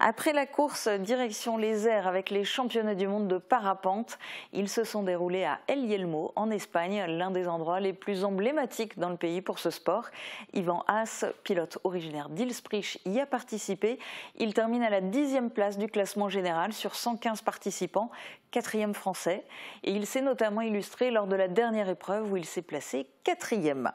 Après la course, direction les airs avec les championnats du monde de parapente. Ils se sont déroulés à El Yelmo, en Espagne, l'un des endroits les plus emblématiques dans le pays pour ce sport. Ivan Haas, pilote originaire d'Ilsprich, y a participé. Il termine à la dixième place du classement général sur 115 participants, quatrième français. Et il s'est notamment illustré lors de la dernière épreuve où il s'est placé quatrième.